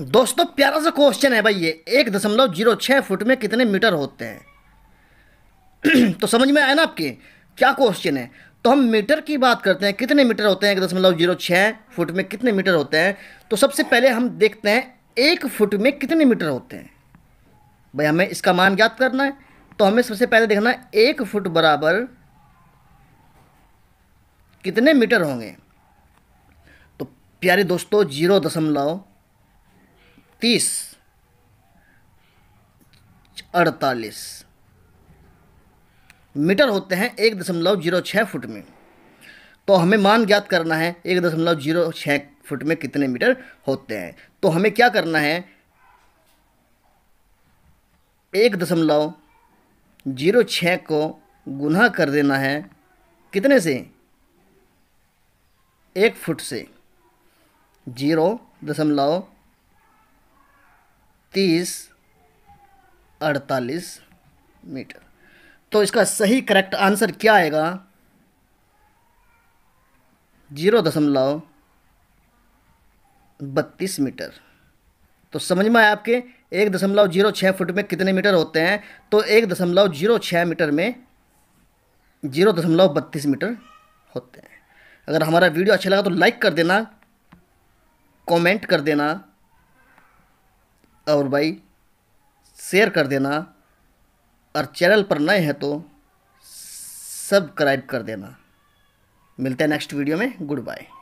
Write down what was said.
दोस्तों प्यारा सा क्वेश्चन है भाई ये एक दशमलव जीरो छः फुट में कितने मीटर होते हैं तो समझ में आया ना आपके क्या क्वेश्चन है तो हम मीटर की बात करते हैं कितने मीटर होते हैं एक दशमलव जीरो छः फुट में कितने मीटर होते हैं तो सबसे पहले हम देखते हैं एक फुट में कितने मीटर होते हैं भाई हमें इसका मान ज्ञात करना है तो हमें सबसे पहले देखना है एक फुट बराबर कितने मीटर होंगे तो प्यारे दोस्तों जीरो दशमलव तीस अड़तालीस मीटर होते हैं एक दशमलव जीरो छः फुट में तो हमें मान ज्ञात करना है एक दशमलव जीरो छः फुट में कितने मीटर होते हैं तो हमें क्या करना है एक दशमलव जीरो छः को गुना कर देना है कितने से एक फुट से जीरो दशमलव तीस अड़तालीस मीटर तो इसका सही करेक्ट आंसर क्या आएगा जीरो दशमलव बत्तीस मीटर तो समझ में आया आपके एक दशमलव जीरो छः फुट में कितने मीटर होते हैं तो एक दशमलव जीरो छः मीटर में जीरो दशमलव बत्तीस मीटर होते हैं अगर हमारा वीडियो अच्छा लगा तो लाइक कर देना कमेंट कर देना और भाई शेयर कर देना और चैनल पर नए हैं तो सब्सक्राइब कर देना मिलते हैं नेक्स्ट वीडियो में गुड बाय